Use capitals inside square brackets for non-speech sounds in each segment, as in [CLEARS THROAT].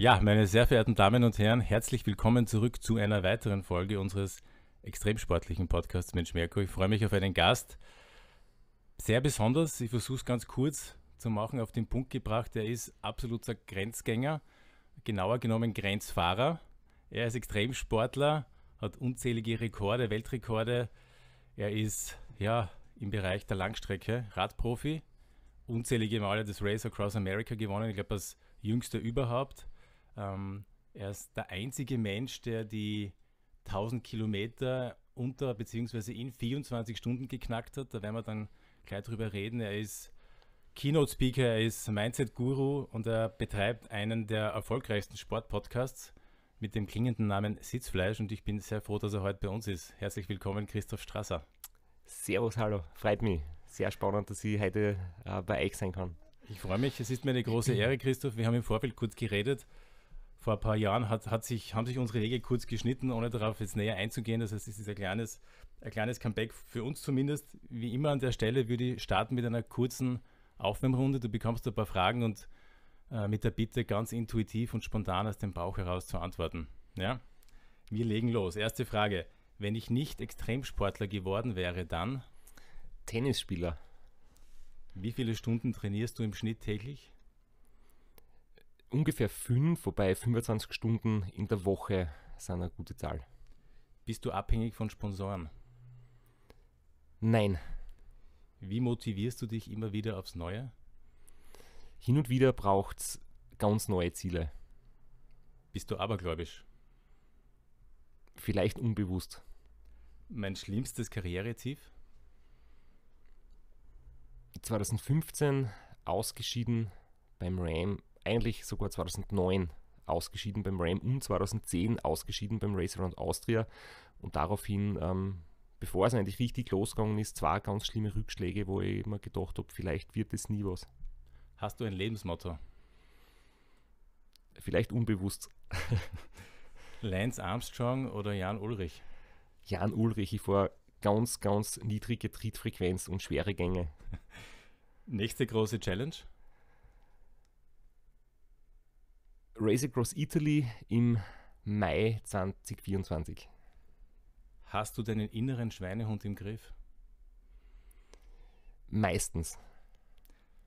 Ja, meine sehr verehrten Damen und Herren, herzlich willkommen zurück zu einer weiteren Folge unseres extremsportlichen Podcasts mit Schmerko. Ich freue mich auf einen Gast. Sehr besonders, ich versuche es ganz kurz zu machen, auf den Punkt gebracht. Er ist absoluter Grenzgänger, genauer genommen Grenzfahrer. Er ist Extremsportler, hat unzählige Rekorde, Weltrekorde. Er ist ja im Bereich der Langstrecke Radprofi, unzählige Male das Race Across America gewonnen, ich glaube das jüngste überhaupt. Ähm, er ist der einzige Mensch, der die 1000 Kilometer unter bzw. in 24 Stunden geknackt hat. Da werden wir dann gleich drüber reden. Er ist Keynote Speaker, er ist Mindset Guru und er betreibt einen der erfolgreichsten Sportpodcasts mit dem klingenden Namen Sitzfleisch und ich bin sehr froh, dass er heute bei uns ist. Herzlich willkommen, Christoph Strasser. Servus, hallo, freut mich. Sehr spannend, dass ich heute äh, bei euch sein kann. Ich freue mich, es ist mir eine große [CLEARS THROAT] Ehre, Christoph. Wir haben im Vorfeld kurz geredet vor ein paar Jahren hat, hat sich, haben sich unsere Wege kurz geschnitten, ohne darauf jetzt näher einzugehen. Das heißt, es ist ein kleines, ein kleines Comeback für uns zumindest. Wie immer an der Stelle würde ich starten mit einer kurzen Aufwärmrunde. Du bekommst ein paar Fragen und äh, mit der Bitte, ganz intuitiv und spontan aus dem Bauch heraus zu antworten. Ja? Wir legen los. Erste Frage. Wenn ich nicht Extremsportler geworden wäre, dann? Tennisspieler. Wie viele Stunden trainierst du im Schnitt täglich? ungefähr fünf, wobei 25 Stunden in der Woche sind eine gute Zahl. Bist du abhängig von Sponsoren? Nein. Wie motivierst du dich immer wieder aufs Neue? Hin und wieder braucht es ganz neue Ziele. Bist du abergläubisch? Vielleicht unbewusst. Mein schlimmstes Karriere-Tief? 2015 ausgeschieden beim RAM eigentlich sogar 2009 ausgeschieden beim Ram und 2010 ausgeschieden beim Race Around Austria und daraufhin, ähm, bevor es eigentlich richtig losgegangen ist, zwei ganz schlimme Rückschläge, wo ich immer gedacht habe, vielleicht wird es nie was. Hast du ein Lebensmotto? Vielleicht unbewusst. [LAUGHS] Lance Armstrong oder Jan Ulrich? Jan Ulrich, ich fahre ganz, ganz niedrige Trittfrequenz und schwere Gänge. [LAUGHS] Nächste große Challenge? Race Across Italy im Mai 2024. Hast du deinen inneren Schweinehund im Griff? Meistens.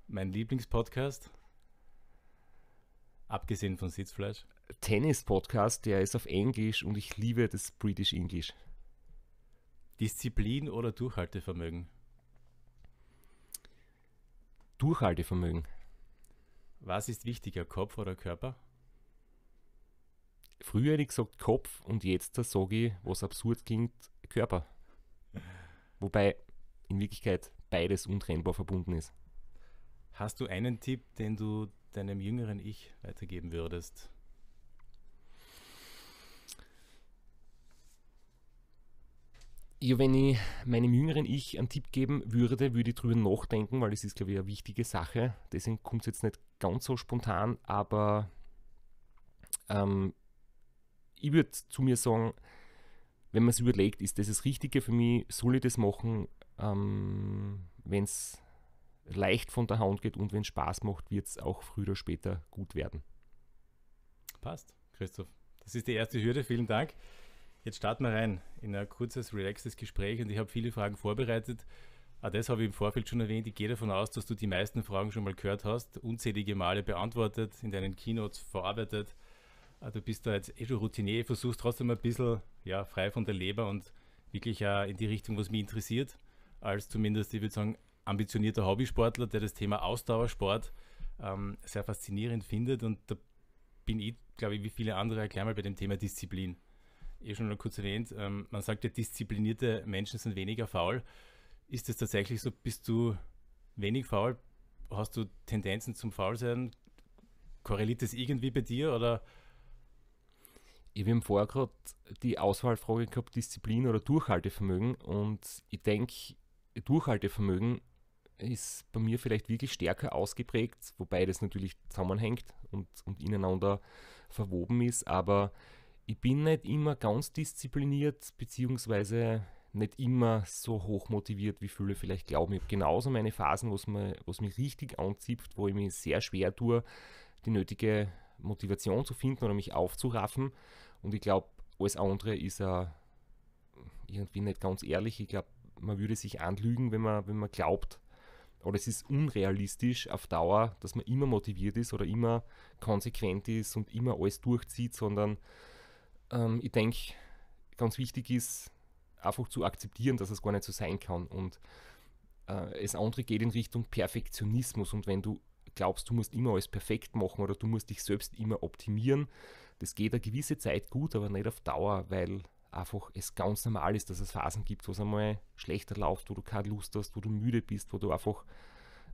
Mein Lieblingspodcast? Abgesehen von Sitzfleisch? Tennis-Podcast, der ist auf Englisch und ich liebe das British English. Disziplin oder Durchhaltevermögen? Durchhaltevermögen. Was ist wichtiger, Kopf oder Körper? früher hätte ich gesagt Kopf und jetzt sage ich, was absurd klingt, Körper. Wobei in Wirklichkeit beides untrennbar verbunden ist. Hast du einen Tipp, den du deinem jüngeren Ich weitergeben würdest? Ja, wenn ich meinem jüngeren Ich einen Tipp geben würde, würde ich drüber nachdenken, weil es ist, glaube ich, eine wichtige Sache. Deswegen kommt es jetzt nicht ganz so spontan, aber ähm, ich würde zu mir sagen, wenn man es überlegt, ist das das Richtige für mich, soll ich das machen, ähm, wenn es leicht von der Hand geht und wenn es Spaß macht, wird es auch früher oder später gut werden. Passt, Christoph. Das ist die erste Hürde, vielen Dank. Jetzt starten wir rein in ein kurzes, relaxtes Gespräch und ich habe viele Fragen vorbereitet. Auch das habe ich im Vorfeld schon erwähnt. Ich gehe davon aus, dass du die meisten Fragen schon mal gehört hast, unzählige Male beantwortet, in deinen Keynotes verarbeitet Ah, du bist da jetzt eh schon Routinier, versuchst trotzdem ein bisschen ja, frei von der Leber und wirklich auch in die Richtung, was mich interessiert, als zumindest, ich würde sagen, ambitionierter Hobbysportler, der das Thema Ausdauersport ähm, sehr faszinierend findet. Und da bin ich, glaube ich, wie viele andere, gleich mal bei dem Thema Disziplin. Eh schon mal kurz erwähnt, ähm, man sagt ja, disziplinierte Menschen sind weniger faul. Ist das tatsächlich so, bist du wenig faul? Hast du Tendenzen zum Faulsein? Korreliert das irgendwie bei dir oder ich habe vorher gerade die Auswahlfrage gehabt, Disziplin oder Durchhaltevermögen. Und ich denke, Durchhaltevermögen ist bei mir vielleicht wirklich stärker ausgeprägt, wobei das natürlich zusammenhängt und, und ineinander verwoben ist. Aber ich bin nicht immer ganz diszipliniert, beziehungsweise nicht immer so hoch motiviert, wie viele vielleicht glauben. Ich habe genauso meine Phasen, was mir, mich richtig anzipft, wo ich mich sehr schwer tue, die nötige Motivation zu finden oder mich aufzuraffen. Und ich glaube, alles andere ist uh, irgendwie nicht ganz ehrlich. Ich glaube, man würde sich anlügen, wenn man, wenn man glaubt, oder es ist unrealistisch auf Dauer, dass man immer motiviert ist oder immer konsequent ist und immer alles durchzieht, sondern ähm, ich denke, ganz wichtig ist, einfach zu akzeptieren, dass es gar nicht so sein kann. Und äh, das andere geht in Richtung Perfektionismus. Und wenn du glaubst, du musst immer alles perfekt machen oder du musst dich selbst immer optimieren. Das geht eine gewisse Zeit gut, aber nicht auf Dauer, weil einfach es ganz normal ist, dass es Phasen gibt, wo es einmal schlechter läuft, wo du keine Lust hast, wo du müde bist, wo du einfach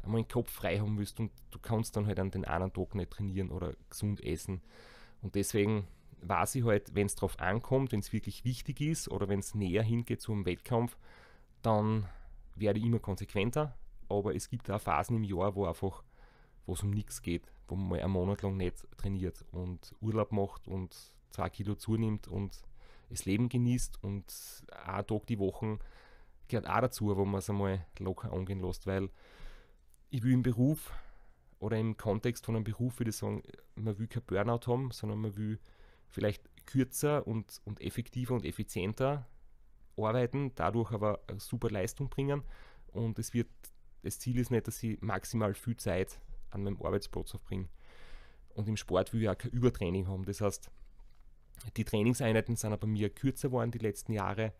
einmal den Kopf frei haben willst und du kannst dann halt an den anderen Tag nicht trainieren oder gesund essen. Und deswegen weiß ich halt, wenn es darauf ankommt, wenn es wirklich wichtig ist oder wenn es näher hingeht zum Wettkampf, dann werde ich immer konsequenter. Aber es gibt auch Phasen im Jahr, wo einfach wo es um nichts geht, wo man mal einen Monat lang nicht trainiert und Urlaub macht und zwei Kilo zunimmt und das Leben genießt und auch Tag die Wochen gehört auch dazu, wo man es einmal locker angehen lässt, weil ich will im Beruf oder im Kontext von einem Beruf würde ich sagen, man will kein Burnout haben, sondern man will vielleicht kürzer und, und effektiver und effizienter arbeiten, dadurch aber eine super Leistung bringen und es wird das Ziel ist nicht, dass ich maximal viel Zeit an meinem Arbeitsplatz aufbringe. Und im Sport will ich auch kein Übertraining haben. Das heißt, die Trainingseinheiten sind bei mir kürzer geworden die letzten Jahre,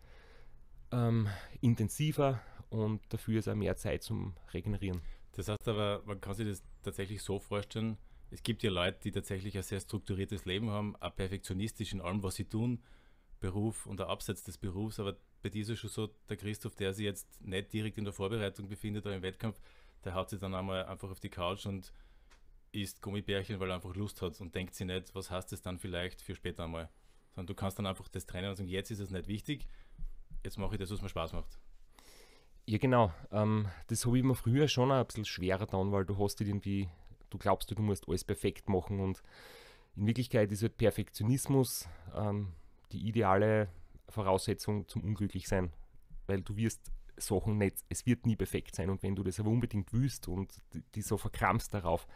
ähm, intensiver und dafür ist auch mehr Zeit zum Regenerieren. Das heißt aber, man kann sich das tatsächlich so vorstellen, es gibt ja Leute, die tatsächlich ein sehr strukturiertes Leben haben, auch perfektionistisch in allem, was sie tun, Beruf und auch abseits des Berufs, aber bei dir ist es schon so, der Christoph, der sich jetzt nicht direkt in der Vorbereitung befindet oder im Wettkampf, der hat sich dann einmal einfach auf die Couch und isst Gummibärchen, weil er einfach Lust hat und denkt sich nicht, was hast es dann vielleicht für später einmal. Sondern du kannst dann einfach das trennen und sagen, jetzt ist es nicht wichtig, jetzt mache ich das, was mir Spaß macht. Ja, genau. Ähm, das habe ich mir früher schon ein bisschen schwerer dann, weil du hast halt irgendwie, du glaubst, halt, du musst alles perfekt machen und in Wirklichkeit ist halt Perfektionismus ähm, die ideale Voraussetzung zum Unglücklichsein, weil du wirst Sachen nicht, es wird nie perfekt sein und wenn du das aber unbedingt willst und die so verkrampfst darauf,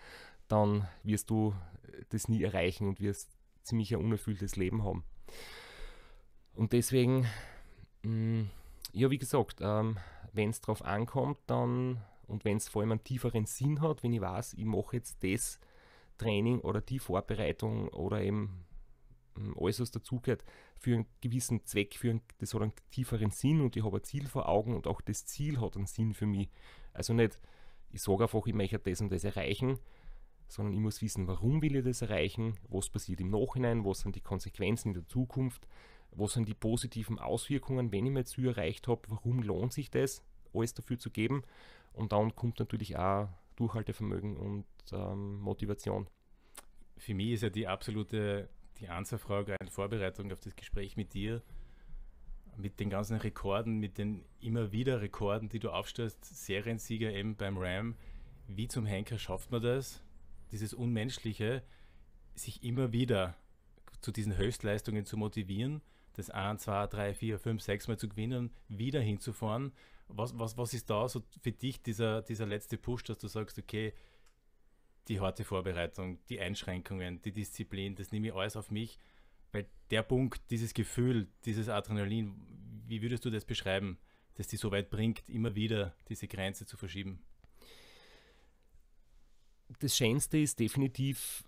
dann wirst du äh, das nie erreichen und wirst ziemlich ein unerfülltes Leben haben. Und deswegen, mm, ja, wie gesagt, ähm, wenn es darauf ankommt, dann und wenn es vor allem einen tieferen Sinn hat, wenn ich weiß, ich mache jetzt das Training oder die Vorbereitung oder eben alles, was dazugehört, für einen gewissen Zweck, für einen, das hat einen tieferen Sinn und ich habe ein Ziel vor Augen und auch das Ziel hat einen Sinn für mich. Also nicht, ich sage einfach, ich möchte das und das erreichen, sondern ich muss wissen, warum will ich das erreichen, was passiert im Nachhinein, was sind die Konsequenzen in der Zukunft, was sind die positiven Auswirkungen, wenn ich mein Ziel erreicht habe, warum lohnt sich das, alles dafür zu geben. Und dann kommt natürlich auch Durchhaltevermögen und ähm, Motivation. Für mich ist ja die absolute die Ansatzfrage in Vorbereitung auf das Gespräch mit dir, mit den ganzen Rekorden, mit den immer wieder Rekorden, die du aufstellst, Seriensieger eben beim Ram, wie zum Henker schafft man das, dieses Unmenschliche, sich immer wieder zu diesen Höchstleistungen zu motivieren, das 1, 2, 3, 4, 5, 6 Mal zu gewinnen, wieder hinzufahren. Was, was, was ist da so für dich dieser, dieser letzte Push, dass du sagst, okay, die harte Vorbereitung, die Einschränkungen, die Disziplin, das nehme ich alles auf mich. Weil der Punkt, dieses Gefühl, dieses Adrenalin, wie würdest du das beschreiben, dass die so weit bringt, immer wieder diese Grenze zu verschieben? Das Schönste ist definitiv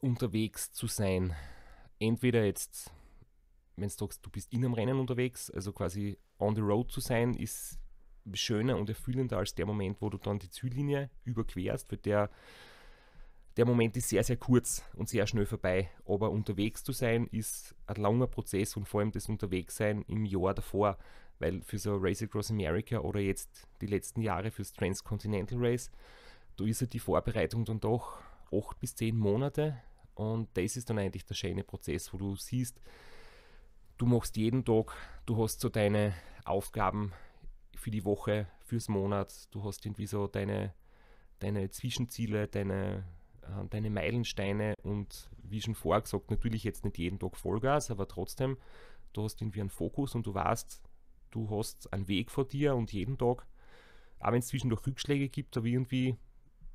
unterwegs zu sein. Entweder jetzt, wenn du sagst, du bist in einem Rennen unterwegs, also quasi on the road zu sein, ist schöner und erfüllender als der Moment, wo du dann die Ziellinie überquerst, weil der der Moment ist sehr, sehr kurz und sehr schnell vorbei. Aber unterwegs zu sein ist ein langer Prozess und vor allem das Unterwegssein im Jahr davor, weil für so Race Across America oder jetzt die letzten Jahre fürs Transcontinental Race, da ist ja die Vorbereitung dann doch acht bis zehn Monate und das ist dann eigentlich der schöne Prozess, wo du siehst, du machst jeden Tag, du hast so deine Aufgaben für die Woche, fürs Monat, du hast irgendwie so deine, deine Zwischenziele, deine äh, deine Meilensteine und wie schon vorher gesagt, natürlich jetzt nicht jeden Tag Vollgas, aber trotzdem, du hast irgendwie einen Fokus und du weißt, du hast einen Weg vor dir und jeden Tag, auch wenn es zwischendurch Rückschläge gibt, aber irgendwie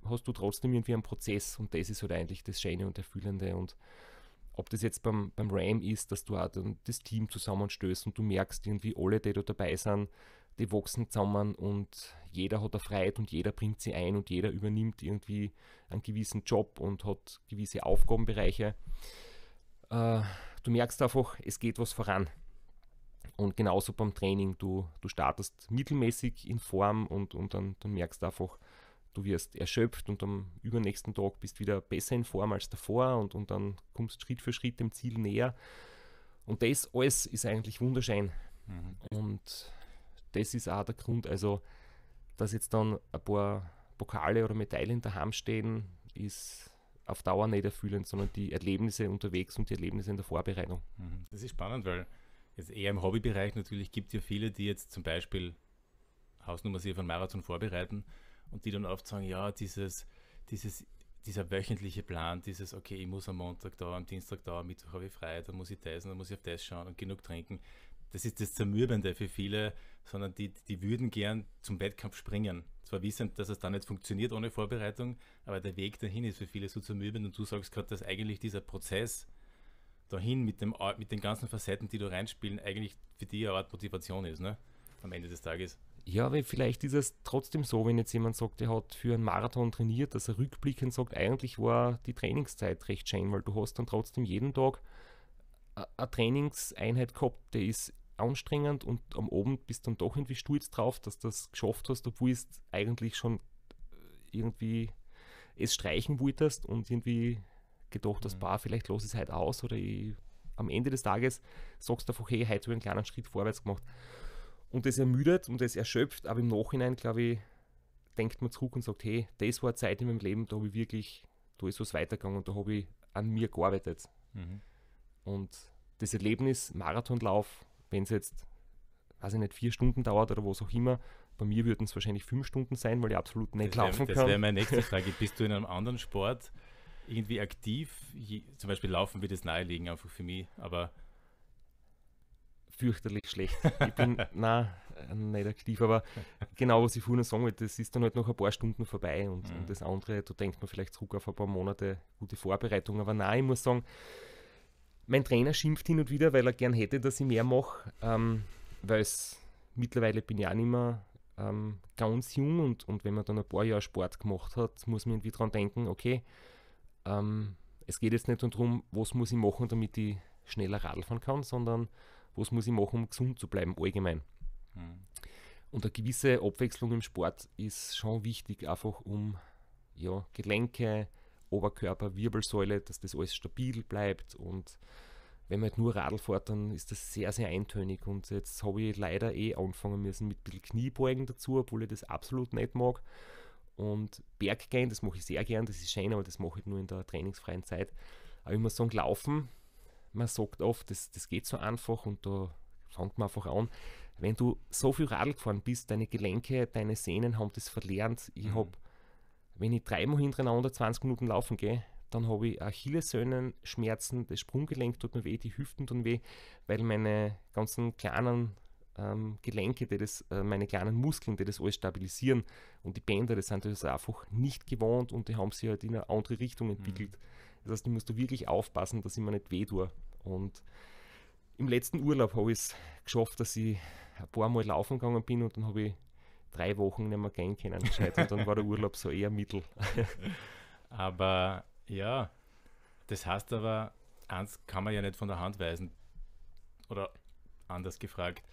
hast du trotzdem irgendwie einen Prozess und das ist halt eigentlich das Schöne und Erfüllende und ob das jetzt beim, beim Ram ist, dass du auch dann das Team zusammenstößt und du merkst irgendwie alle, die da dabei sind, die wachsen zusammen und jeder hat eine Freiheit und jeder bringt sie ein und jeder übernimmt irgendwie einen gewissen Job und hat gewisse Aufgabenbereiche. Äh, du merkst einfach, es geht was voran. Und genauso beim Training, du, du startest mittelmäßig in Form und, und dann, dann merkst du einfach, du wirst erschöpft und am übernächsten Tag bist wieder besser in Form als davor und, und dann kommst Schritt für Schritt dem Ziel näher. Und das alles ist eigentlich wunderschön. Mhm. Und das ist auch der Grund. Also, dass jetzt dann ein paar Pokale oder Medaillen daheim stehen, ist auf Dauer nicht erfüllend, sondern die Erlebnisse unterwegs und die Erlebnisse in der Vorbereitung. Mhm. Das ist spannend, weil jetzt eher im Hobbybereich natürlich gibt es ja viele, die jetzt zum Beispiel Hausnummer 4 von Marathon vorbereiten und die dann oft sagen, ja, dieses, dieses, dieser wöchentliche Plan, dieses, okay, ich muss am Montag da, am Dienstag da, am Mittwoch habe ich frei, dann muss ich das und dann muss ich auf das schauen und genug trinken, das ist das Zermürbende für viele, sondern die, die würden gern zum Wettkampf springen. Zwar wissend, dass es dann nicht funktioniert ohne Vorbereitung, aber der Weg dahin ist für viele so zermürbend und du sagst gerade, dass eigentlich dieser Prozess dahin mit, dem, mit den ganzen Facetten, die du reinspielen, eigentlich für die eine Art Motivation ist, ne? Am Ende des Tages. Ja, aber vielleicht ist es trotzdem so, wenn jetzt jemand sagt, er hat für einen Marathon trainiert, dass er rückblickend sagt, eigentlich war die Trainingszeit recht schön, weil du hast dann trotzdem jeden Tag äh, eine Trainingseinheit gehabt, der ist anstrengend und am Abend bist du dann doch irgendwie stolz drauf, dass du das geschafft hast, obwohl es eigentlich schon äh, irgendwie es streichen wolltest und irgendwie gedacht hast, mhm. bah, vielleicht los ich es heute aus oder ich, am Ende des Tages sagst du einfach, hey, heute habe ich einen kleinen Schritt vorwärts gemacht. Und das ermüdet und das erschöpft, aber im Nachhinein, glaube ich, denkt man zurück und sagt, hey, das war eine Zeit in meinem Leben, da habe ich wirklich, da ist was weitergegangen und da habe ich an mir gearbeitet. Mhm. Und das Erlebnis Marathonlauf wenn es jetzt, weiß ich nicht, vier Stunden dauert oder was auch immer, bei mir würden es wahrscheinlich fünf Stunden sein, weil ich absolut nicht das laufen wär, kann. Das wäre meine nächste Frage. Bist du in einem anderen Sport irgendwie aktiv? Je, zum Beispiel Laufen wird es nahelegen, einfach für mich, aber fürchterlich schlecht. Ich bin, [LAUGHS] nein, nicht aktiv, aber genau, was ich vorhin sagen wollte, das ist dann halt noch ein paar Stunden vorbei und, mhm. und das andere, da denkt man vielleicht zurück auf ein paar Monate gute Vorbereitung, aber nein, ich muss sagen, mein Trainer schimpft hin und wieder, weil er gern hätte, dass ich mehr mache, ähm, weil es mittlerweile bin ich auch nicht mehr ähm, ganz jung und, und wenn man dann ein paar Jahre Sport gemacht hat, muss man irgendwie daran denken, okay, ähm, es geht jetzt nicht darum, was muss ich machen, damit ich schneller Radl fahren kann, sondern was muss ich machen, um gesund zu bleiben, allgemein. Mhm. Und eine gewisse Abwechslung im Sport ist schon wichtig, einfach um ja, Gelenke, Oberkörper, Wirbelsäule, dass das alles stabil bleibt. Und wenn man halt nur Radl fährt, dann ist das sehr, sehr eintönig. Und jetzt habe ich leider eh anfangen müssen mit ein bisschen Kniebeugen dazu, obwohl ich das absolut nicht mag. Und Berggehen, das mache ich sehr gern, das ist schön, aber das mache ich nur in der trainingsfreien Zeit. Aber ich muss sagen, Laufen, man sagt oft, das, das geht so einfach und da fängt man einfach an. Wenn du so viel Radl gefahren bist, deine Gelenke, deine Sehnen haben das verlernt. Ich mhm. habe wenn ich dreimal hintereinander 20 Minuten laufen gehe, dann habe ich Achillessehnen, Schmerzen, das Sprunggelenk tut mir weh, die Hüften tun weh, weil meine ganzen kleinen ähm, Gelenke, die das, äh, meine kleinen Muskeln, die das alles stabilisieren und die Bänder, das sind das einfach nicht gewohnt und die haben sich halt in eine andere Richtung mhm. entwickelt. Mhm. Das heißt, ich muss da wirklich aufpassen, dass ich mir nicht weh tue. Und im letzten Urlaub habe ich es geschafft, dass ich ein paar Mal laufen gegangen bin und dann habe ich drei Wochen nicht mehr gehen können und dann war der Urlaub so eher mittel. [LAUGHS] aber ja, das heißt aber, eins kann man ja nicht von der Hand weisen. Oder anders gefragt,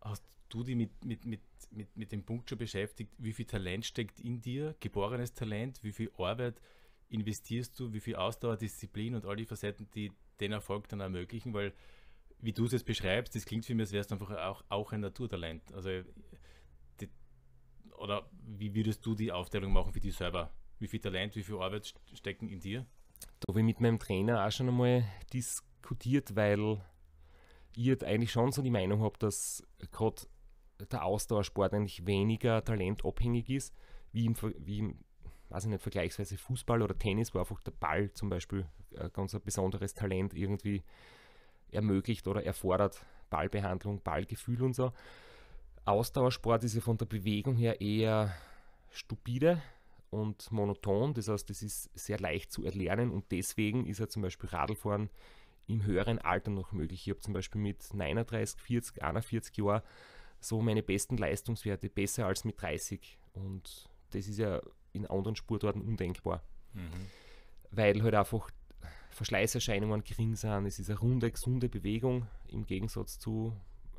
hast du dich mit, mit, mit, mit, mit dem Punkt schon beschäftigt, wie viel Talent steckt in dir, geborenes Talent, wie viel Arbeit investierst du, wie viel Ausdauer, Disziplin und all die Facetten, die den Erfolg dann ermöglichen, weil wie du es jetzt beschreibst, das klingt für mich, als wäre es einfach auch, auch ein Naturtalent. Also oder wie würdest du die Aufteilung machen für dich selber? Wie viel Talent, wie viel Arbeit stecken in dir? Da habe ich mit meinem Trainer auch schon einmal diskutiert, weil ich halt eigentlich schon so die Meinung habe, dass gerade der Ausdauersport eigentlich weniger talentabhängig ist, wie im, wie im weiß ich nicht, vergleichsweise Fußball oder Tennis, wo einfach der Ball zum Beispiel ein äh, ganz ein besonderes Talent irgendwie ermöglicht oder erfordert. Ballbehandlung, Ballgefühl und so. Ausdauersport ist ja von der Bewegung her eher stupide und monoton. Das heißt, es ist sehr leicht zu erlernen und deswegen ist ja zum Beispiel Radlfahren im höheren Alter noch möglich. Ich habe zum Beispiel mit 39, 40, 41 Jahren so meine besten Leistungswerte besser als mit 30. Und das ist ja in anderen Sportarten undenkbar. Mhm. Weil halt einfach Verschleißerscheinungen gering sind. Es ist eine runde, gesunde Bewegung im Gegensatz zu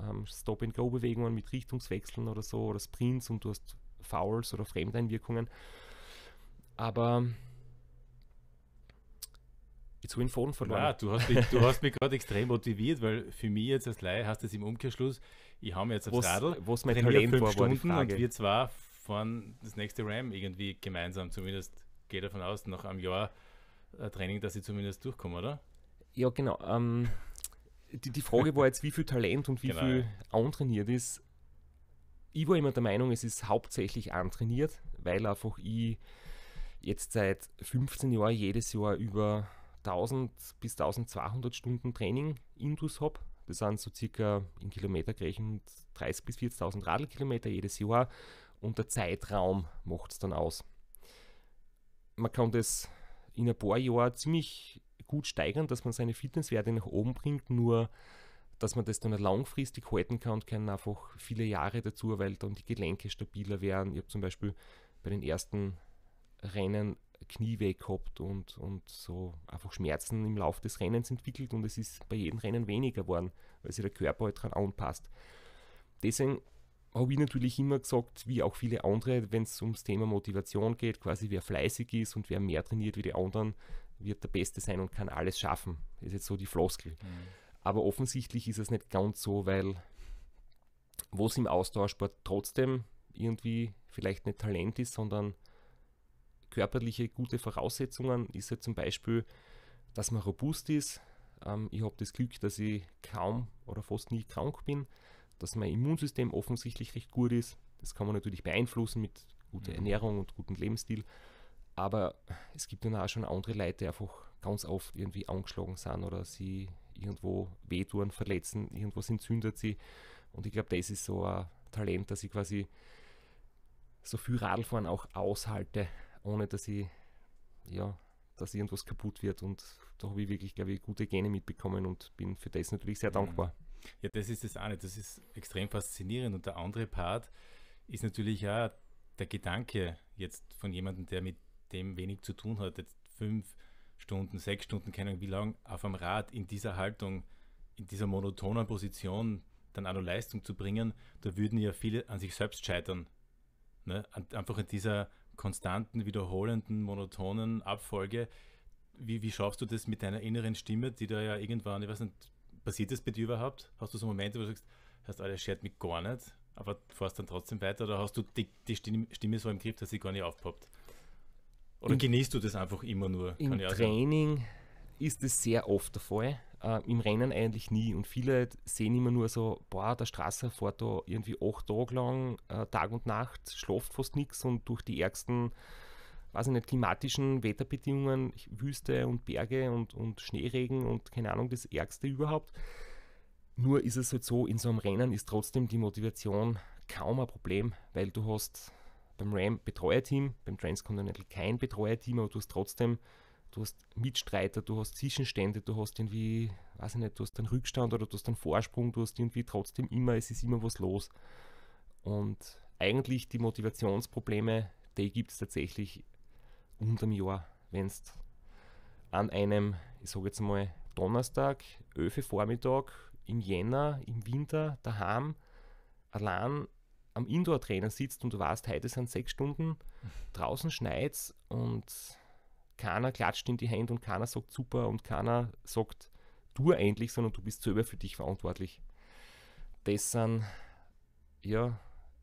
ähm, Stop-and-Go-Bewegungen mit Richtungswechseln oder so oder Sprints und du hast Fouls oder Fremdeinwirkungen. Aber zu den Faden verloren. Nein, du hast mich, mich gerade extrem motiviert, weil für mich jetzt als Laie hast du es im Umkehrschluss, ich habe jetzt aufs was, Radl, was mein Talent fünf war, Stunden war und wir zwar fahren das nächste Ram irgendwie gemeinsam, zumindest geht davon aus, nach einem Jahr äh, Training, dass ich zumindest durchkomme, oder? Ja, genau. Ähm, die, die Frage war jetzt, wie viel Talent und wie genau. viel antrainiert ist. Ich war immer der Meinung, es ist hauptsächlich antrainiert, weil einfach ich jetzt seit 15 Jahren jedes Jahr über 1000 bis 1200 Stunden Training Indus habe. Das sind so circa in Kilometer gerechnet 30 bis 40.000 Radlkilometer jedes Jahr und der Zeitraum macht es dann aus. Man kann das in ein paar Jahren ziemlich gut steigern, dass man seine Fitnesswerte nach oben bringt, nur dass man das dann langfristig halten kann und können einfach viele Jahre dazu, weil dann die Gelenke stabiler werden. Ich habe zum Beispiel bei den ersten Rennen Knie weg gehabt und, und so einfach Schmerzen im Laufe des Rennens entwickelt und es ist bei jedem Rennen weniger geworden, weil sich der Körper halt daran anpasst. Deswegen habe ich natürlich immer gesagt, wie auch viele andere, wenn es ums Thema Motivation geht, quasi wer fleißig ist und wer mehr trainiert wie die anderen, wird der Beste sein und kann alles schaffen. Das Ist jetzt so die Floskel. Mhm. Aber offensichtlich ist es nicht ganz so, weil wo es im Ausdauersport trotzdem irgendwie vielleicht nicht Talent ist, sondern körperliche gute Voraussetzungen, ist ja zum Beispiel, dass man robust ist. Ähm, ich habe das Glück, dass ich kaum oder fast nie krank bin, dass mein Immunsystem offensichtlich recht gut ist. Das kann man natürlich beeinflussen mit guter mhm. Ernährung und gutem Lebensstil. Aber es gibt dann auch schon andere Leute, die einfach ganz oft irgendwie angeschlagen sind oder sie irgendwo wehtun, verletzen, irgendwas entzündet sie. Und ich glaube, das ist so ein Talent, dass ich quasi so viel Radfahren auch aushalte, ohne dass ich, ja, dass irgendwas kaputt wird. Und da habe ich wirklich, glaube ich, gute Gene mitbekommen und bin für das natürlich sehr mhm. dankbar. Ja, das ist das eine. Das ist extrem faszinierend. Und der andere Part ist natürlich auch der Gedanke jetzt von jemandem, der mit dem wenig zu tun hat, jetzt fünf Stunden, sechs Stunden, keine Ahnung wie lang, auf dem Rad in dieser Haltung, in dieser monotonen Position dann auch noch Leistung zu bringen, da würden ja viele an sich selbst scheitern. Ne? Einfach in dieser konstanten, wiederholenden, monotonen Abfolge. Wie, wie schaffst du das mit deiner inneren Stimme, die da ja irgendwann, ich weiß nicht, passiert das bei dir überhaupt? Hast du so Momente, wo du sagst, hast alles schert mich gar nicht, aber fährst dann trotzdem weiter oder hast du die, die Stimme so im Griff, dass sie gar nicht aufpoppt? Oder Im genießt du das einfach immer nur? Im Training sagen? ist es sehr oft der Fall. Äh, Im Rennen eigentlich nie. Und viele sehen immer nur so, boah, der Straße fährt da irgendwie acht Tage lang, äh, Tag und Nacht, schlaft fast nichts und durch die ärgsten, weiß ich nicht, klimatischen Wetterbedingungen, Wüste und Berge und, und Schneeregen und keine Ahnung, das Ärgste überhaupt. Nur ist es halt so, in so einem Rennen ist trotzdem die Motivation kaum ein Problem, weil du hast beim Ram Betreuerteam, beim Transcontinental kein Betreuerteam, aber du hast trotzdem, du hast Mitstreiter, du hast Zwischenstände, du hast irgendwie, weiß ich nicht, du hast einen Rückstand oder du hast einen Vorsprung, du hast irgendwie trotzdem immer, es ist immer was los. Und eigentlich die Motivationsprobleme, die gibt es tatsächlich unterm Jahr, wenn es an einem, ich sage jetzt mal, Donnerstag, Öfe Vormittag im Jänner, im Winter, daheim, allein am Indoor-Trainer sitzt und du weißt, heute sind sechs Stunden, draußen schneit und keiner klatscht in die Hände und keiner sagt super und keiner sagt du endlich, sondern du bist selber für dich verantwortlich. Das sind ja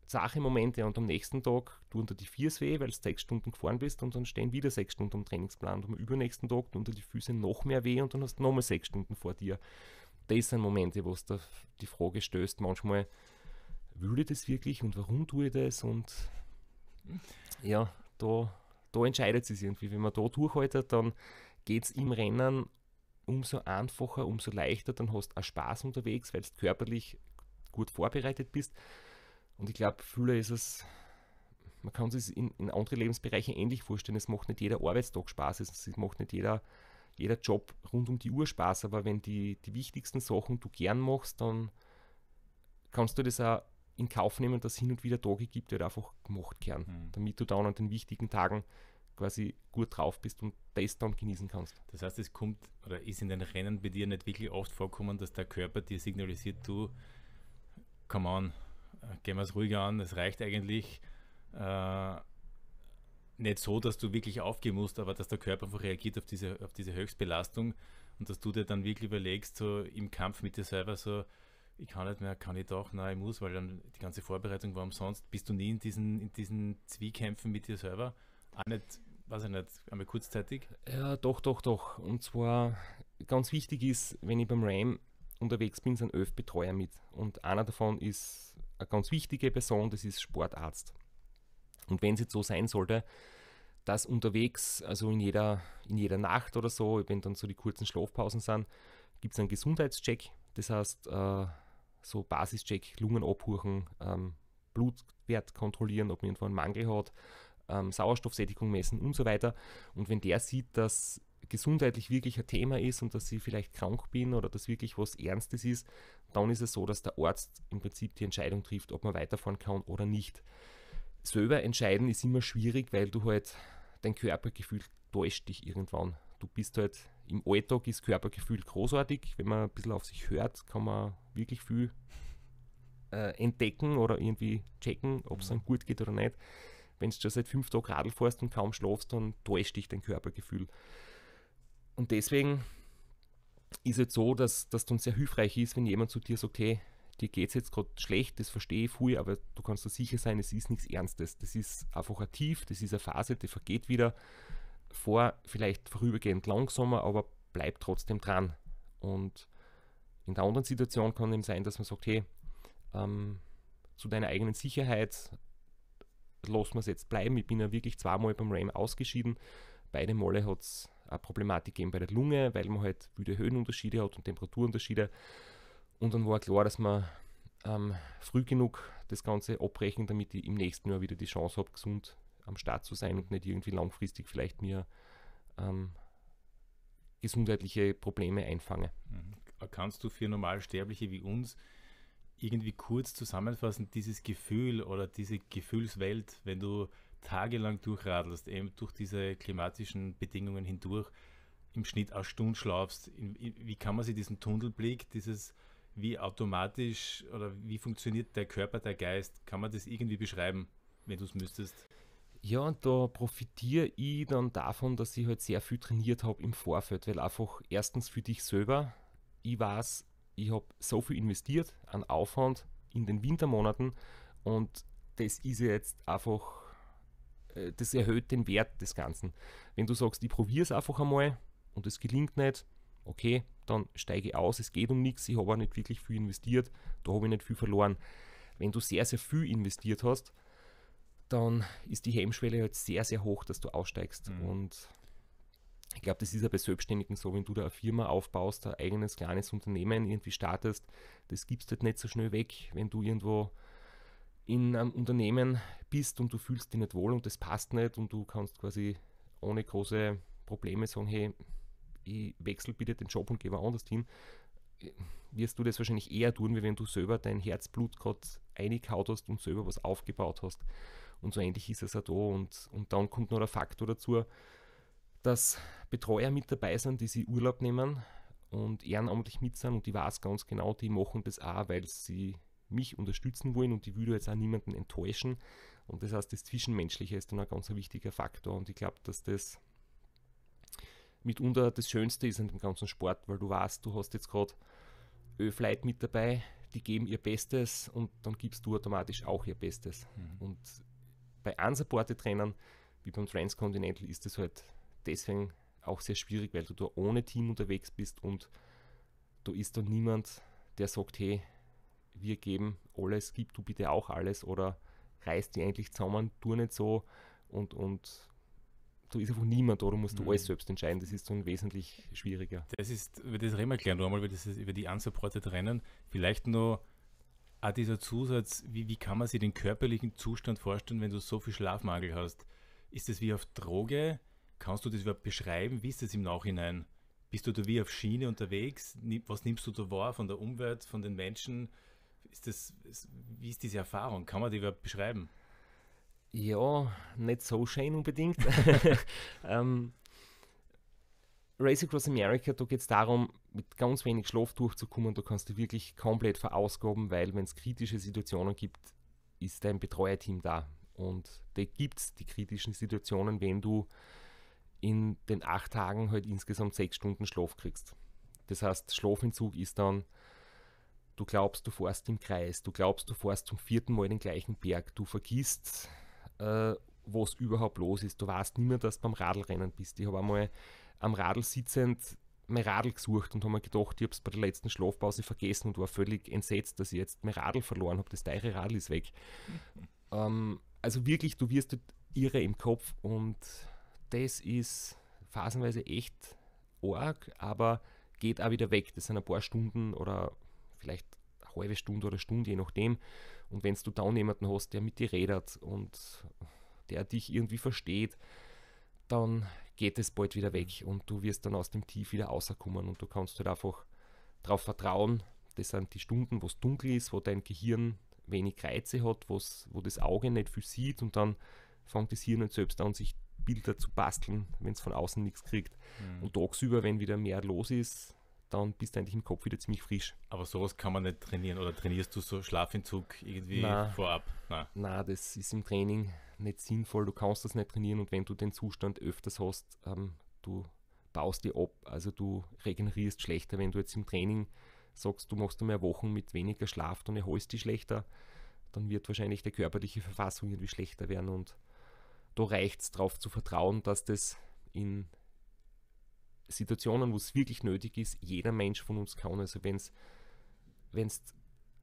Sache Momente und am nächsten Tag tun dir die Viers weh, weil du sechs Stunden gefahren bist und dann stehen wieder sechs Stunden am Trainingsplan und am übernächsten Tag tun dir die Füße noch mehr weh und dann hast du nochmal sechs Stunden vor dir. Das sind Momente, wo du die Frage stößt, manchmal, würde das wirklich und warum tue ich das? Und ja, da, da entscheidet sich irgendwie. Wenn man da durchhaltet, dann geht es im Rennen umso einfacher, umso leichter, dann hast du auch Spaß unterwegs, weil du körperlich gut vorbereitet bist. Und ich glaube, viele ist es, man kann sich in, in andere Lebensbereiche ähnlich vorstellen. Es macht nicht jeder Arbeitstag Spaß, es, es macht nicht jeder, jeder Job rund um die Uhr Spaß, aber wenn die, die wichtigsten Sachen du gern machst, dann kannst du das auch in Kauf nehmen, dass hin und wieder Tage gibt, die halt einfach gemacht werden, mhm. damit du dann an den wichtigen Tagen quasi gut drauf bist und das dann genießen kannst. Das heißt, es kommt oder ist in den Rennen bei dir nicht wirklich oft vorkommen, dass der Körper dir signalisiert, du, come on, äh, gehen wir es ruhiger an, es reicht eigentlich. Äh, nicht so, dass du wirklich aufgeben musst, aber dass der Körper einfach reagiert auf diese, auf diese Höchstbelastung und dass du dir dann wirklich überlegst, so im Kampf mit dir selber so, ich kann nicht mehr, kann ich doch, nein, ich muss, weil dann die ganze Vorbereitung war umsonst. Bist du nie in diesen, in diesen Zwiekämpfen mit dir selber? Auch nicht, weiß ich nicht, einmal kurzzeitig? Ja, doch, doch, doch. Und zwar ganz wichtig ist, wenn ich beim RAM unterwegs bin, sind elf Betreuer mit. Und einer davon ist eine ganz wichtige Person, das ist Sportarzt. Und wenn es jetzt so sein sollte, dass unterwegs, also in jeder, in jeder Nacht oder so, wenn dann so die kurzen Schlafpausen sind, gibt es einen Gesundheitscheck. Das heißt, äh, so Basischeck, Lungen abhuchen, ähm, Blutwert kontrollieren, ob man irgendwo einen Mangel hat, ähm, Sauerstoffsättigung messen und so weiter. Und wenn der sieht, dass gesundheitlich wirklich ein Thema ist und dass ich vielleicht krank bin oder dass wirklich was Ernstes ist, dann ist es so, dass der Arzt im Prinzip die Entscheidung trifft, ob man weiterfahren kann oder nicht. Selber entscheiden ist immer schwierig, weil du halt dein Körpergefühl täuscht dich irgendwann. Du bist halt im Alltag ist Körpergefühl großartig. Wenn man ein bisschen auf sich hört, kann man wirklich viel äh, entdecken oder irgendwie checken, ob es mhm. einem gut geht oder nicht. Wenn du schon seit fünf Tagen Radl fährst und kaum schlafst, dann täuscht dich dein Körpergefühl. Und deswegen ist es halt so, dass das dann sehr hilfreich ist, wenn jemand zu dir sagt, hey, dir geht es jetzt gerade schlecht, das verstehe ich früh, aber du kannst dir sicher sein, es ist nichts Ernstes. Das ist einfach ein Tief, das ist eine Phase, die vergeht wieder vor, vielleicht vorübergehend langsamer, aber bleibt trotzdem dran. Und in der anderen Situation kann eben sein, dass man sagt, hey, ähm, zu deiner eigenen Sicherheit lassen wir es jetzt bleiben. Ich bin ja wirklich zweimal beim RAM ausgeschieden. Beide Male hat es eine Problematik gegeben bei der Lunge, weil man halt wieder Höhenunterschiede hat und Temperaturunterschiede. Und dann war klar, dass man ähm, früh genug das Ganze abbrechen, damit ich im nächsten Jahr wieder die Chance habe, gesund am Start zu sein und nicht irgendwie langfristig vielleicht mir ähm, gesundheitliche Probleme einfange. Mhm. Kannst du für Normalsterbliche wie uns irgendwie kurz zusammenfassen, dieses Gefühl oder diese Gefühlswelt, wenn du tagelang durchradelst, eben durch diese klimatischen Bedingungen hindurch, im Schnitt acht Stunden schlafst, in, in, wie kann man sich diesen Tunnelblick, dieses wie automatisch oder wie funktioniert der Körper, der Geist, kann man das irgendwie beschreiben, wenn du es müsstest? Ja, und da profitiere ich dann davon, dass ich halt sehr viel trainiert habe im Vorfeld, weil einfach erstens für dich selber, ich weiß, ich habe so viel investiert an Aufwand in den Wintermonaten und das ist jetzt einfach, äh, das erhöht den Wert des Ganzen. Wenn du sagst, ich probiere es einfach einmal und es gelingt nicht, okay, dann steige ich aus, es geht um nichts, ich habe auch nicht wirklich viel investiert, da habe ich nicht viel verloren. Wenn du sehr, sehr viel investiert hast, dann ist die Hemmschwelle halt sehr, sehr hoch, dass du aussteigst. Mhm. Und ich glaube, das ist ja bei Selbstständigen so, wenn du da eine Firma aufbaust, ein eigenes kleines Unternehmen irgendwie startest, das gibst halt nicht so schnell weg, wenn du irgendwo in einem Unternehmen bist und du fühlst dich nicht wohl und das passt nicht und du kannst quasi ohne große Probleme sagen, hey, ich wechsle bitte den Job und gehe woanders hin, äh, wirst du das wahrscheinlich eher tun, wie wenn du selber dein Herzblut gerade eingekaut hast und selber was aufgebaut hast. Und so ähnlich ist es auch da. Und, und dann kommt noch der Faktor dazu, dass Betreuer mit dabei sind, die sie Urlaub nehmen und ehrenamtlich mit sind. Und ich weiß ganz genau, die machen das auch, weil sie mich unterstützen wollen und ich würde jetzt auch niemanden enttäuschen. Und das heißt, das Zwischenmenschliche ist dann ein ganz wichtiger Faktor. Und ich glaube, dass das mitunter das Schönste ist an dem ganzen Sport, weil du weißt, du hast jetzt gerade Öfleit mit dabei, die geben ihr Bestes und dann gibst du automatisch auch ihr Bestes. Mhm. Und bei unsupported Rennen wie beim Transcontinental ist es halt deswegen auch sehr schwierig, weil du da ohne Team unterwegs bist und da ist dann niemand, der sagt, hey, wir geben alles, gib du bitte auch alles oder reiß die endlich zusammen, tu nicht so und, und da ist einfach niemand oder musst du mhm. alles selbst entscheiden. Das ist dann wesentlich schwieriger. Das ist, über das reden wir gleich nochmal, über, das, über die unsupported Rennen. Vielleicht nur auch dieser Zusatz, wie, wie kann man sich den körperlichen Zustand vorstellen, wenn du so viel Schlafmangel hast? Ist das wie auf Droge? Kannst du das überhaupt beschreiben? Wie ist das im Nachhinein? Bist du da wie auf Schiene unterwegs? Was nimmst du da wahr von der Umwelt, von den Menschen? Ist das, wie ist diese Erfahrung? Kann man die überhaupt beschreiben? Ja, nicht so schön unbedingt. [LAUGHS] [LAUGHS] ähm, Race Across America, da geht es darum, mit ganz wenig Schlaf durchzukommen. Da kannst du wirklich komplett verausgaben, weil wenn es kritische Situationen gibt, ist dein Betreuerteam da. Und da gibt es, die kritischen Situationen, wenn du in den acht Tagen halt insgesamt sechs Stunden Schlaf kriegst. Das heißt, Schlafentzug ist dann, du glaubst, du fährst im Kreis, du glaubst, du fährst zum vierten Mal den gleichen Berg, du vergisst, äh, was überhaupt los ist, du weißt nicht mehr, dass du beim Radlrennen bist. Ich habe einmal am Radl sitzend mein Radl gesucht und habe mir gedacht, ich habe es bei der letzten Schlafpause vergessen und war völlig entsetzt, dass ich jetzt mein Radl verloren habe. Das teure Radl ist weg. Mhm. [LAUGHS] Ähm, also wirklich, du wirst halt irre im Kopf und das ist phasenweise echt arg, aber geht auch wieder weg. Das sind ein paar Stunden oder vielleicht eine halbe Stunde oder Stunde, je nachdem. Und wenn du da jemanden hast, der mit dir redet und der dich irgendwie versteht, dann geht es bald wieder weg mhm. und du wirst dann aus dem Tief wieder rauskommen und du kannst halt einfach darauf vertrauen. Das sind die Stunden, wo es dunkel ist, wo dein Gehirn wenig Reize hat, wo das Auge nicht viel sieht und dann fängt das Hirn nicht halt selbst an, sich Bilder zu basteln, wenn es von außen nichts kriegt. Mhm. Und tagsüber, wenn wieder mehr los ist, dann bist du eigentlich im Kopf wieder ziemlich frisch. Aber sowas kann man nicht trainieren oder trainierst du so Schlafentzug irgendwie Nein. vorab? Nein. Nein, das ist im Training nicht sinnvoll, du kannst das nicht trainieren und wenn du den Zustand öfters hast, ähm, du baust die ab, also du regenerierst schlechter, wenn du jetzt im Training sagst, du machst mehr Wochen mit weniger Schlaf, dann erholst dich schlechter, dann wird wahrscheinlich die körperliche Verfassung irgendwie schlechter werden und da reicht es darauf zu vertrauen, dass das in Situationen, wo es wirklich nötig ist, jeder Mensch von uns kann. Also wenn es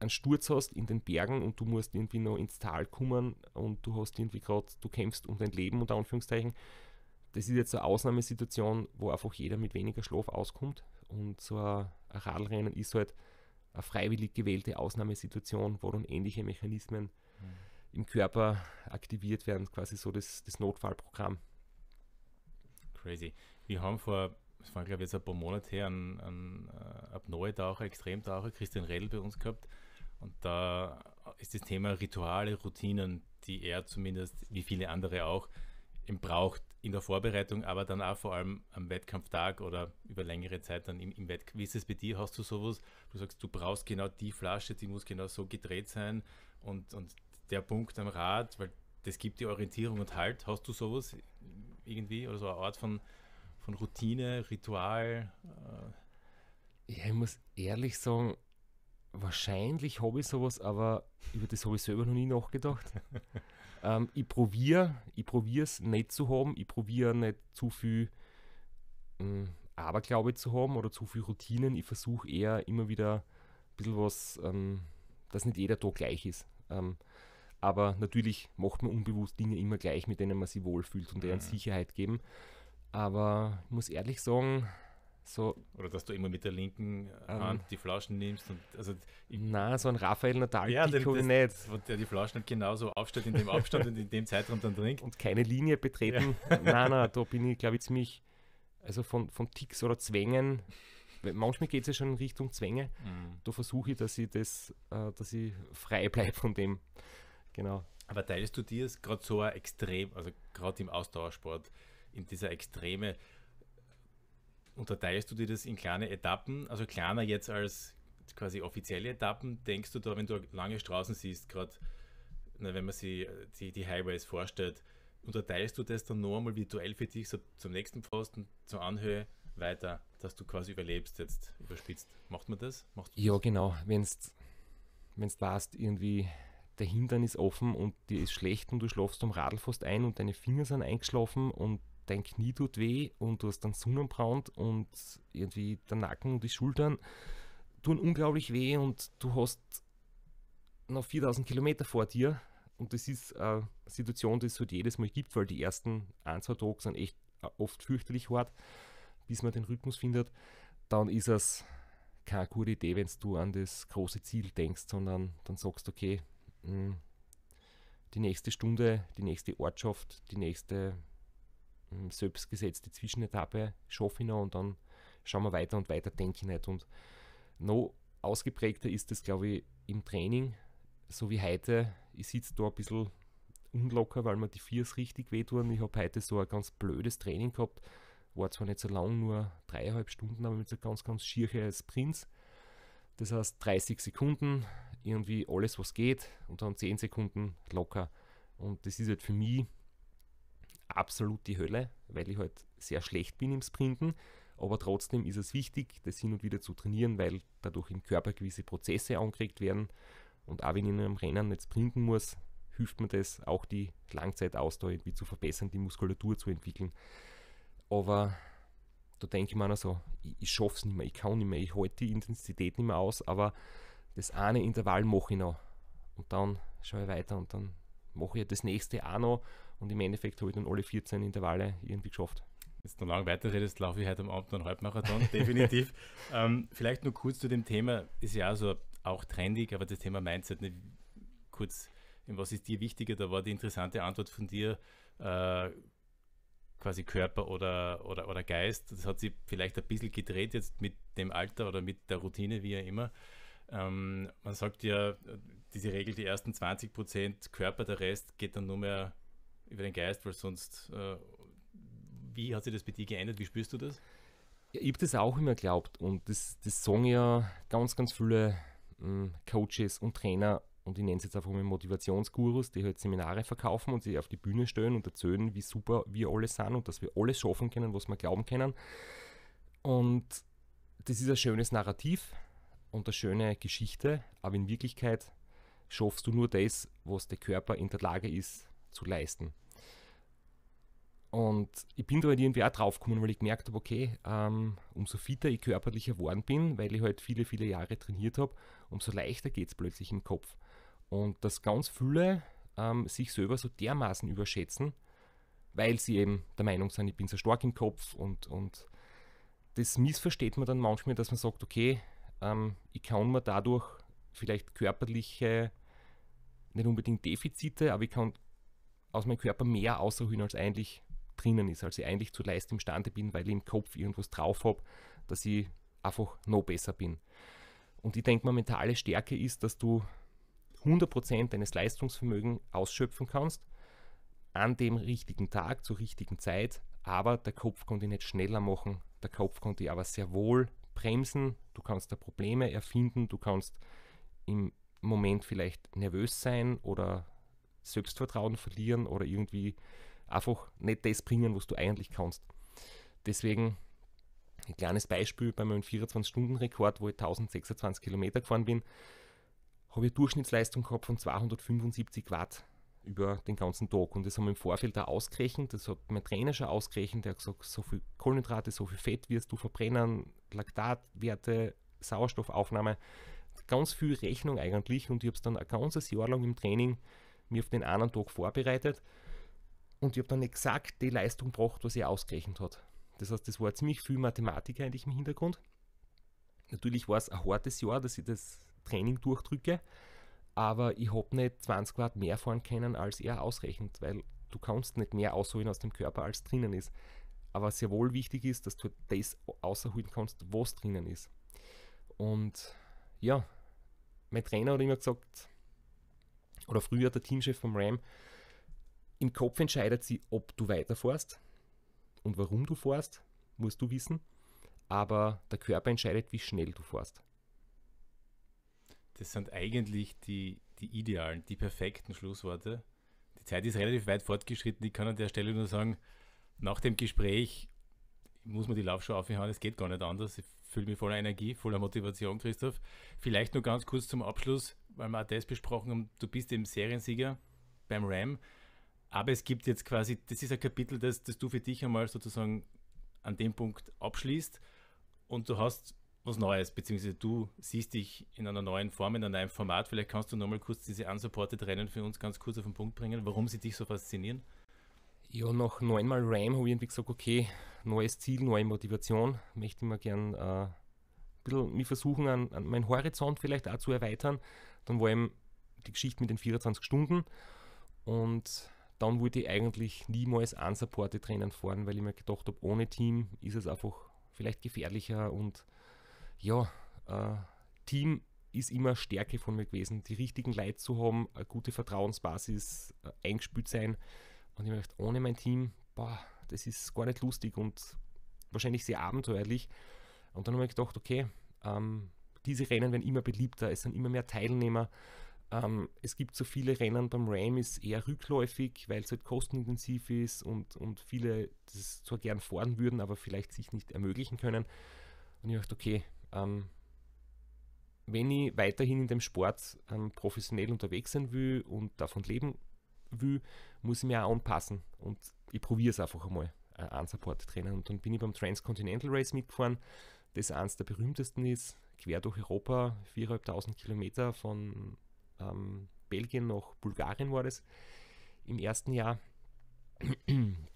einen Sturz hast in den Bergen und du musst irgendwie noch ins Tal kommen und du hast irgendwie gerade, du kämpfst um dein Leben unter Anführungszeichen. Das ist jetzt eine Ausnahmesituation, wo einfach jeder mit weniger Schlaf auskommt. Und so ein Radlrennen ist halt eine freiwillig gewählte Ausnahmesituation, wo dann ähnliche Mechanismen mhm. im Körper aktiviert werden, quasi so das, das Notfallprogramm. Crazy. Wir haben vor es war, glaube ich, jetzt ein paar Monate her, ein, ein, ein äh, apnoe Extremtaucher, Christian Redl bei uns gehabt, und da ist das Thema Rituale, Routinen, die er zumindest, wie viele andere auch, braucht in der Vorbereitung, aber dann auch vor allem am Wettkampftag oder über längere Zeit dann im, im Wettkampf. Wie ist es bei dir? Hast du sowas, du sagst, du brauchst genau die Flasche, die muss genau so gedreht sein und, und der Punkt am Rad, weil das gibt die Orientierung und Halt. Hast du sowas irgendwie oder so eine Art von, von Routine, Ritual? Ja, ich muss ehrlich sagen, wahrscheinlich habe ich sowas, aber über das habe ich selber noch nie nachgedacht. [LAUGHS] ähm, ich probiere ich es nicht zu haben, ich probiere nicht zu viel ähm, Aberglaube zu haben oder zu viel Routinen. Ich versuche eher immer wieder ein bisschen was, ähm, dass nicht jeder Tag gleich ist. Ähm, aber natürlich macht man unbewusst Dinge immer gleich, mit denen man sich wohlfühlt und deren mhm. Sicherheit geben. Aber ich muss ehrlich sagen, so. Oder dass du immer mit der linken ähm, Hand die Flaschen nimmst. Und, also, Na, so ein Raphael Natal, ja, den, das, nicht. Der die Flaschen halt genauso aufstellt in dem Abstand und in dem Zeitraum dann trinkt. Und keine Linie betreten. Ja. [LAUGHS] nein, nein, da bin ich, glaube ich, ziemlich, also von, von Ticks oder Zwängen. Manchmal geht es ja schon in Richtung Zwänge. Mhm. Da versuche ich, dass ich das, äh, dass ich frei bleibe von dem. Genau. Aber teilst du dir es gerade so extrem, also gerade im Ausdauersport, in dieser extreme unterteilst du dir das in kleine Etappen? Also kleiner jetzt als quasi offizielle Etappen, denkst du da, wenn du lange Straßen siehst, gerade wenn man sich äh, die, die Highways vorstellt, unterteilst du das dann nochmal virtuell für dich so zum nächsten Pfosten, zur Anhöhe weiter, dass du quasi überlebst jetzt, überspitzt. Macht man das? Macht ja, genau. Wenn es warst, irgendwie der Hintern ist offen und dir ist schlecht und du schlafst am Radl fast ein und deine Finger sind eingeschlafen und dein Knie tut weh und du hast dann Sonnenbrand und irgendwie der Nacken und die Schultern tun unglaublich weh und du hast noch 4000 Kilometer vor dir und das ist eine Situation, die es halt jedes Mal gibt, weil die ersten ein, zwei Tage sind echt oft fürchterlich hart, bis man den Rhythmus findet. Dann ist es keine gute Idee, wenn du an das große Ziel denkst, sondern dann sagst, okay, hm, die nächste Stunde, die nächste Ortschaft, die nächste ähm, selbstgesetzte Zwischenetappe schaffe ich noch und dann schauen wir weiter und weiter, denke ich nicht. Und noch ausgeprägter ist das, glaube ich, im Training, so wie heute. Ich sitze da ein bisschen unlocker, weil mir die Viers richtig wehtun. Ich habe heute so ein ganz blödes Training gehabt. War zwar nicht so lang, nur dreieinhalb Stunden, aber mit so ganz, ganz schierchen Sprints. Das heißt 30 Sekunden, irgendwie alles, was geht, und dann 10 Sekunden locker. Und das ist halt für mich absolut die Hölle, weil ich halt sehr schlecht bin im Sprinten. Aber trotzdem ist es wichtig, das hin und wieder zu trainieren, weil dadurch im Körper gewisse Prozesse angeregt werden. Und auch wenn ich in einem Rennen nicht sprinten muss, hilft mir das, auch die Langzeitausdauer irgendwie zu verbessern, die Muskulatur zu entwickeln. Aber da denke ich mir auch so, ich, ich schaffe es nicht mehr, ich kann nicht mehr, ich halte die Intensität nicht mehr aus, aber das eine Intervall mache ich noch. Und dann schaue ich weiter und dann mache ich das nächste auch noch und im Endeffekt habe ich dann alle 14 Intervalle irgendwie geschafft. Jetzt noch lange weiterredest, laufe ich heute am Abend noch einen Halbmarathon, [LAUGHS] definitiv. ähm, vielleicht nur kurz zu dem Thema, ist ja auch auch trendig, aber das Thema Mindset, ne? kurz, was ist dir wichtiger? Da war die interessante Antwort von dir, äh, quasi Körper oder, oder, oder Geist. Das hat sich vielleicht ein bisschen gedreht jetzt mit dem Alter oder mit der Routine, wie ja immer. Ähm, man sagt ja, diese Regel, die ersten 20 Prozent Körper, der Rest geht dann nur mehr über den Geist, weil sonst, äh, wie hat sich das bei dir geändert? Wie spürst du das? ich habe das auch immer geglaubt und das, das sagen ja ganz, ganz viele mh, hm, Coaches und Trainer und ich nenne es jetzt einfach mal Motivationsgurus, die halt Seminare verkaufen und sich auf die Bühne stellen und erzählen, wie super wir alle sind und dass wir alles schaffen können, was wir glauben können. Und das ist ein schönes Narrativ und eine schöne Geschichte, aber in Wirklichkeit schaffst du nur das, was der Körper in der Lage ist zu leisten. Und ich bin da halt irgendwie auch draufgekommen, weil ich gemerkt habe, okay, ähm, umso fitter ich körperlicher geworden bin, weil ich halt viele, viele Jahre trainiert habe, umso leichter geht es plötzlich im Kopf. Und dass ganz viele ähm, sich selber so dermaßen überschätzen, weil sie eben der Meinung sind, ich bin so stark im Kopf und, und das missversteht man dann manchmal, dass man sagt, okay, ähm, ich kann mir dadurch vielleicht körperliche, nicht unbedingt Defizite, aber ich kann aus meinem Körper mehr ausruhen, als eigentlich drinnen ist, als ich eigentlich zu leicht imstande bin, weil ich im Kopf irgendwas drauf habe, dass ich einfach noch besser bin. Und ich denke mal, mentale Stärke ist, dass du 100% deines Leistungsvermögens ausschöpfen kannst, an dem richtigen Tag, zur richtigen Zeit, aber der Kopf konnte nicht schneller machen, der Kopf konnte aber sehr wohl bremsen, du kannst da Probleme erfinden, du kannst im Moment vielleicht nervös sein oder Selbstvertrauen verlieren oder irgendwie einfach nicht das bringen, was du eigentlich kannst. Deswegen ein kleines Beispiel bei meinem 24-Stunden-Rekord, wo ich 1026 Kilometer gefahren bin, habe ich Durchschnittsleistung gehabt von 275 Watt über den ganzen Tag. Und das haben wir im Vorfeld da ausgerechnet, das hat mein Trainer schon ausgerechnet, der hat gesagt, so viel Kohlenhydrate, so viel Fett wirst du verbrennen, Laktatwerte, Sauerstoffaufnahme, ganz viel Rechnung eigentlich. Und ich habe es dann ein ganzes Jahr lang im Training mir auf den einen Tag vorbereitet und ich habe dann exakt die Leistung gebracht, was ich ausgerechnet hat. Das heißt, das war ziemlich viel Mathematik eigentlich im Hintergrund. Natürlich war es ein hartes Jahr, dass ich das Training durchdrücke, aber ich habe nicht 20 Grad mehr fahren können, als er ausrechnet, weil du kannst nicht mehr ausholen aus dem Körper, als drinnen ist. Aber sehr wohl wichtig ist, dass du das ausholen kannst, was drinnen ist. Und ja, mein Trainer hat immer gesagt, oder früher der Teamchef vom Ram, im Kopf entscheidet sie, ob du weiterfährst und warum du fährst, musst du wissen, aber der Körper entscheidet, wie schnell du fährst. Das sind eigentlich die, die idealen, die perfekten Schlussworte. Die Zeit ist relativ weit fortgeschritten. Ich kann an der Stelle nur sagen, nach dem Gespräch muss man die Laufschuhe aufhören. Es geht gar nicht anders. Ich fühle mich voller Energie, voller Motivation, Christoph. Vielleicht nur ganz kurz zum Abschluss weil wir auch das besprochen haben, du bist eben Seriensieger beim Ram, aber es gibt jetzt quasi, das ist ein Kapitel, das, das du für dich einmal sozusagen an dem Punkt abschließt und du hast was Neues, beziehungsweise du siehst dich in einer neuen Form, in einem neuen Format. Vielleicht kannst du nochmal kurz diese unsupported Rennen für uns ganz kurz auf den Punkt bringen, warum sie dich so faszinieren. Ja, nach neunmal Ram habe ich irgendwie gesagt, okay, neues Ziel, neue Motivation, möchte ich mir gern äh, ein bisschen mich versuchen, an, an meinen Horizont vielleicht auch zu erweitern. Dann war eben die Geschichte mit den 24 Stunden und dann wollte ich eigentlich niemals unsupported Rennen fahren, weil ich mir gedacht habe, ohne Team ist es einfach vielleicht gefährlicher und ja, äh, Team ist immer Stärke von mir gewesen, die richtigen Leute zu haben, eine gute Vertrauensbasis, äh, eingespült sein. Und ich mir gedacht, ohne mein Team, boah, das ist gar nicht lustig und wahrscheinlich sehr abenteuerlich. Und dann habe ich gedacht, okay, ähm, diese Rennen werden immer beliebter, es sind immer mehr Teilnehmer. Ähm, es gibt so viele Rennen beim Ram, ist eher rückläufig, weil es halt kostenintensiv ist und, und viele das zwar gern fahren würden, aber vielleicht sich nicht ermöglichen können. Und ich dachte, okay, ähm, wenn ich weiterhin in dem Sport ähm, professionell unterwegs sein will und davon leben will, muss ich mir auch anpassen. Und ich probiere es einfach einmal, äh, an Support-Trainer. Und dann bin ich beim Transcontinental Race mitgefahren, das eines der berühmtesten ist quer durch Europa, 4.500 Kilometer von ähm, Belgien nach Bulgarien war das im ersten Jahr.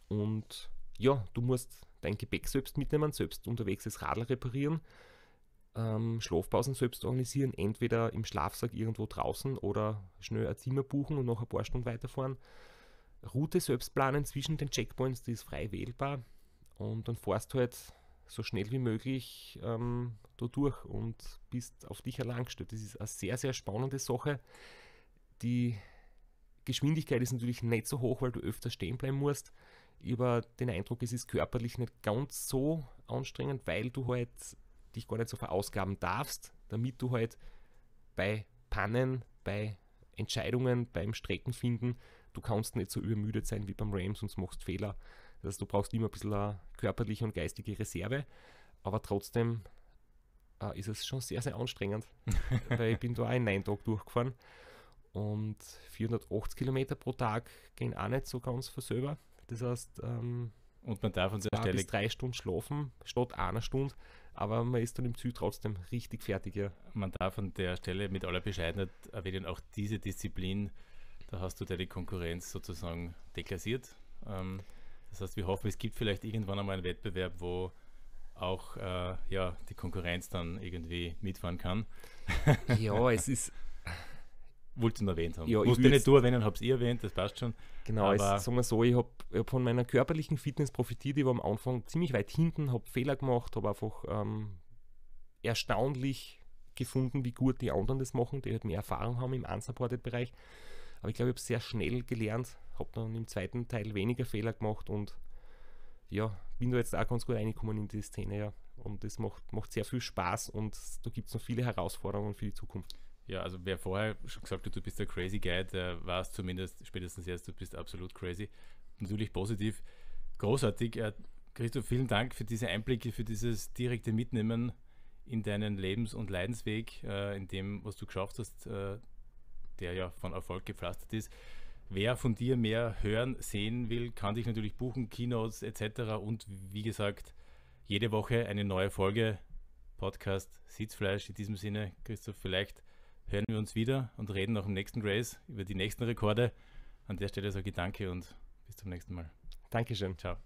Und ja, du musst dein Gepäck selbst mitnehmen, selbst unterwegs das Radl reparieren, ähm, Schlafpausen selbst organisieren, entweder im Schlafsack irgendwo draußen oder schnell ein Zimmer buchen und noch ein paar Stunden weiterfahren. Route selbst planen zwischen den Checkpoints, die ist frei wählbar. Und dann fährst du halt so schnell wie möglich ähm, da durch und bist auf dich allein gestellt. Das ist eine sehr, sehr spannende Sache. Die Geschwindigkeit ist natürlich nicht so hoch, weil du öfter stehen bleiben musst. Über den Eindruck, es ist körperlich nicht ganz so anstrengend, weil du halt dich gar nicht so verausgaben darfst, damit du halt bei Pannen, bei Entscheidungen, beim Streckenfinden, du kannst nicht so übermüdet sein wie beim Rams und machst Fehler. Das heißt, du brauchst immer ein bisschen körperliche und geistige Reserve, aber trotzdem äh, ist es schon sehr, sehr anstrengend, [LAUGHS] weil ich bin da ein neun Tag durchgefahren und 480 Kilometer pro Tag gehen auch nicht so ganz für selber. Das heißt, ähm, und man darf an der Stelle bis drei Stunden schlafen statt einer Stunde, aber man ist dann im Ziel trotzdem richtig fertig. Ja. Man darf an der Stelle mit aller Bescheidenheit erwähnen, auch diese Disziplin, da hast du deine Konkurrenz sozusagen deklassiert. Ähm, das heißt, wir hoffen, es gibt vielleicht irgendwann einmal einen Wettbewerb, wo auch äh, ja, die Konkurrenz dann irgendwie mitfahren kann. [LAUGHS] ja, es ist. [LAUGHS] Wollte nur erwähnt haben. Ja, Musst ich nicht du erwähnen, hab's ihr eh erwähnt, das passt schon. Genau, es, sagen wir so, ich habe hab von meiner körperlichen Fitness profitiert. Ich war am Anfang ziemlich weit hinten, habe Fehler gemacht, habe einfach ähm, erstaunlich gefunden, wie gut die anderen das machen, die halt mehr Erfahrung haben im Unsupported-Bereich. Aber ich glaube, ich habe sehr schnell gelernt, habe dann im zweiten Teil weniger Fehler gemacht und ja, bin da jetzt auch ganz gut reingekommen in die Szene, ja. Und das macht, macht sehr viel Spaß und da gibt es noch viele Herausforderungen für die Zukunft. Ja, also wer vorher schon gesagt hat, du bist der Crazy Guy, der war es zumindest spätestens jetzt, du bist absolut crazy. Natürlich positiv, großartig. Äh, Christoph, vielen Dank für diese Einblicke, für dieses direkte Mitnehmen in deinen Lebens- und Leidensweg, äh, in dem, was du geschafft hast äh, der ja von Erfolg gepflastert ist. Wer von dir mehr hören, sehen will, kann dich natürlich buchen, Keynotes etc. Und wie gesagt, jede Woche eine neue Folge Podcast Sitzfleisch. In diesem Sinne, Christoph, vielleicht hören wir uns wieder und reden auch im nächsten Race über die nächsten Rekorde. An der Stelle sage ich Danke und bis zum nächsten Mal. Dankeschön. Ciao.